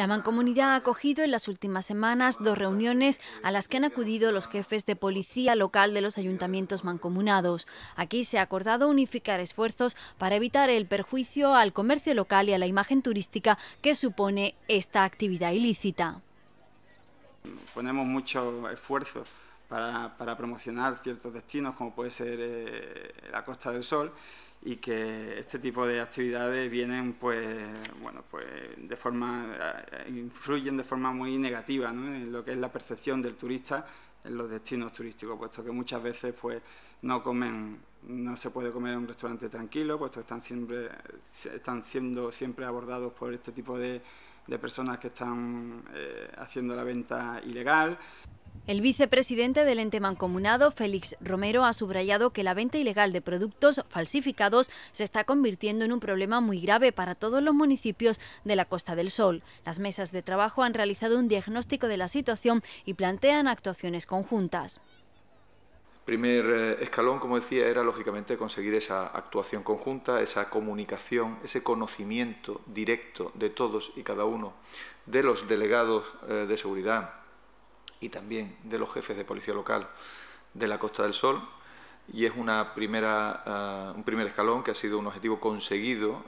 La mancomunidad ha acogido en las últimas semanas dos reuniones a las que han acudido los jefes de policía local de los ayuntamientos mancomunados. Aquí se ha acordado unificar esfuerzos para evitar el perjuicio al comercio local y a la imagen turística que supone esta actividad ilícita. Ponemos mucho esfuerzo para, promocionar ciertos destinos como puede ser eh, la Costa del Sol y que este tipo de actividades vienen pues bueno pues de forma eh, influyen de forma muy negativa en lo que es la percepción del turista en los destinos turísticos puesto que muchas veces pues no comen no se puede comer en un restaurante tranquilo puesto que están siempre están siendo siempre abordados por este tipo de, de personas que están eh, haciendo la venta ilegal el vicepresidente del ente mancomunado, Félix Romero, ha subrayado que la venta ilegal de productos falsificados se está convirtiendo en un problema muy grave para todos los municipios de la Costa del Sol. Las mesas de trabajo han realizado un diagnóstico de la situación y plantean actuaciones conjuntas El primer eh, escalón, como decía, era lógicamente conseguir esa actuación conjunta, esa comunicación, ese conocimiento directo de todos y cada uno de los delegados eh, de seguridad y también de los jefes de policía local de la Costa del Sol y es una primera, ah, un primer escalón que ha sido un objetivo conseguido.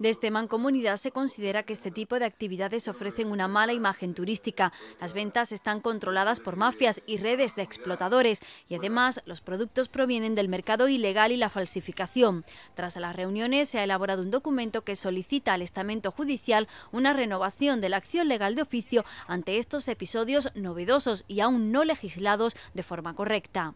Desde este Mancomunidad se considera que este tipo de actividades ofrecen una mala imagen turística. Las ventas están controladas por mafias y redes de explotadores y además los productos provienen del mercado ilegal y la falsificación. Tras las reuniones se ha elaborado un documento que solicita al estamento judicial una renovación de la acción legal de oficio ante estos episodios novedosos y aún no legislados de forma correcta.